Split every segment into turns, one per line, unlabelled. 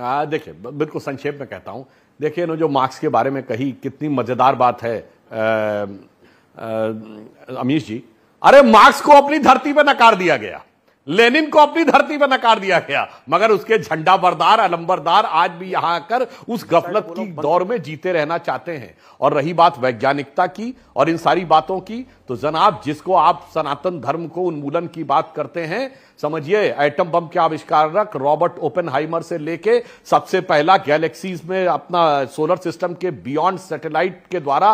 देखिए बिल्कुल संक्षेप में कहता हूँ देखिए इन्होंने जो मार्क्स के बारे में कही कितनी मज़ेदार बात है अमीश जी अरे मार्क्स को अपनी धरती पर नकार दिया गया लेनिन को अपनी धरती पर नकार दिया गया मगर उसके झंडा बरदार अलंबरदार आज भी यहां आकर उस गफलत की दौर में जीते रहना चाहते हैं और रही बात वैज्ञानिकता की और इन सारी बातों की तो जनाब जिसको आप सनातन धर्म को उन्मूलन की बात करते हैं समझिए एटम बम के आविष्कारक रॉबर्ट ओपन से लेके सबसे पहला गैलेक्सीज में अपना सोलर सिस्टम के बियॉन्ड सैटेलाइट के द्वारा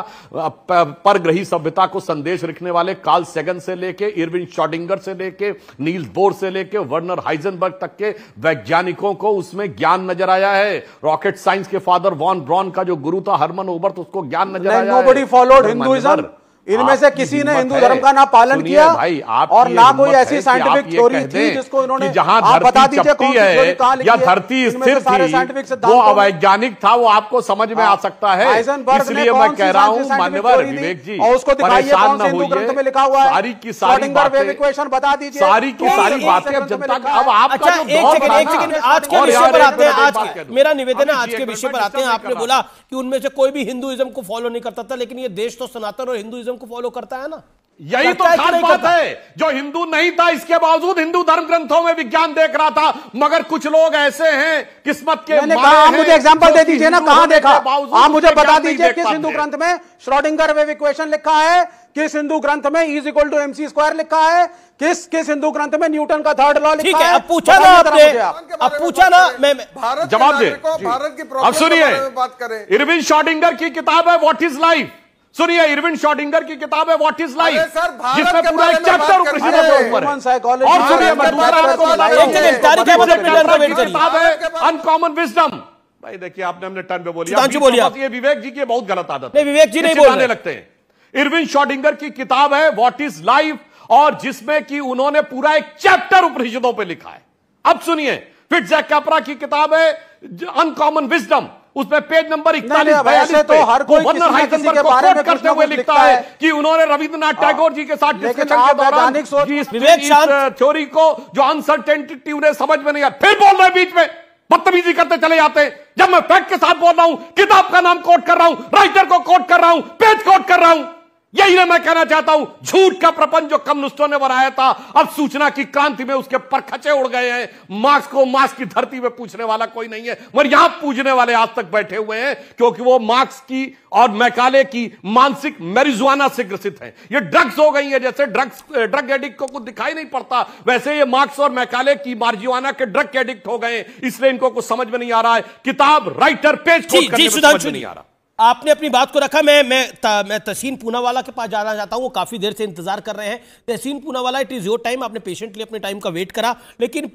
परग्रही सभ्यता को संदेश रखने वाले कार्ल सेगन से लेके इरविन शॉडिंगर से लेके नील बो बोर से लेकर वर्नर हाइजनबर्ग तक के वैज्ञानिकों को उसमें ज्ञान नजर आया है रॉकेट साइंस के फादर वॉन ब्रॉन का जो गुरु था हरमन ओबर्थ उसको ज्ञान नजर आया नोबडी फॉलोड हिंदुइज्म इनमें से किसी ने हिंदू धर्म का ना पालन किया भाई, आप और ना कोई ऐसी साइंटिफिक थ्योरी थी जिसको इन्होंने जहां आप बता दीजिए कौन है या धरती स्थिर थी वो अवैज्ञानिक था वो आपको समझ में हाँ। आ सकता है इसलिए मैं कह रहा हूँ मान्यवर विवेक जी और उसको लिखा हुआ सारी की सारी बता दीजिए सारी की सारी बातें अब जनता अब आपका अच्छा, आज के विषय पर आते हैं आज मेरा निवेदन है हाँ, आज के विषय पर आते हैं आपने बोला कि उनमें से कोई भी हिंदुइज्म को फॉलो नहीं करता था लेकिन ये देश तो सनातन और हिंदुइज्म सेक्युलरिज्म को फॉलो करता है ना यही तो खास बात है जो हिंदू नहीं था इसके बावजूद हिंदू धर्म ग्रंथों में विज्ञान देख रहा था मगर कुछ लोग ऐसे हैं किस्मत के मैंने कहा आप मुझे एग्जांपल दे दीजिए ना कहा देखा आप मुझे बता दीजिए किस हिंदू ग्रंथ में श्रोडिंगर वेव इक्वेशन लिखा है किस हिंदू ग्रंथ में is equal to MC square लिखा है किस किस हिंदू ग्रंथ में न्यूटन का थर्ड लॉ लिखा है अब पूछा ना आपने अब पूछा ना मैं भारत जवाब दे भारत की अब सुनिए इरविन श्रोडिंगर की किताब है व्हाट इज लाइफ सुनिए इरविन शॉडिंगर की किताब है व्हाट इज लाइफ जिसमें पूरा एक चैप्टर कृषि के ऊपर और सुनिए मैं दूसरा आपको किताब है अनकॉमन विजडम भाई देखिए आपने हमने टर्न पे बोली बोलिए ये विवेक जी की बहुत गलत आदत है विवेक जी नहीं बोलने लगते हैं इरविन शॉडिंगर की किताब है व्हाट इज लाइफ और जिसमें कि उन्होंने पूरा एक चैप्टर उपनिषदों पे लिखा है अब सुनिए फिट जैक कैपरा की किताब है अनकॉमन विजडम उसमें पेज नंबर इकतालीस बयालीस तो हर कोई किसी किसी के बारे में करते हुए लिखता है कि उन्होंने रविंद्रनाथ हाँ। टैगोर जी के साथ डिस्कशन के दौरान थ्योरी को जो अनसर्टेनिटी उन्हें समझ में नहीं आया फिर बोल रहे बीच में बदतमीजी करते चले जाते जब मैं फैक्ट के साथ बोल रहा हूं किताब का नाम कोट कर रहा हूं राइटर को कोट कर रहा हूं पेज कोट कर रहा हूं यही ना मैं कहना चाहता हूं झूठ का प्रपंच जो कम्युनिस्टों ने बनाया था अब सूचना की क्रांति में उसके परखचे उड़ गए हैं मार्क्स को मार्क्स की धरती में पूछने वाला कोई नहीं है मगर यहां पूछने वाले आज तक बैठे हुए हैं क्योंकि वो मार्क्स की और मैकाले की मानसिक मेरिजुआना से ग्रसित है ये ड्रग्स हो गई है जैसे ड्रग्स ड्रग एडिक्ट को कुछ दिखाई नहीं पड़ता वैसे ये मार्क्स और मैकाले की मार्जुआना के ड्रग एडिक्ट हो गए इसलिए इनको कुछ समझ में नहीं आ रहा है किताब राइटर पेज समझ में नहीं आ रहा आपने अपनी बात को रखा मैं मैं त, मैं तहसीन पूनावाला के पास जाना चाहता हूँ वो काफ़ी देर से इंतजार कर रहे हैं Tehseen Poonawalla it is your time आपने पेशेंटली अपने टाइम का वेट करा लेकिन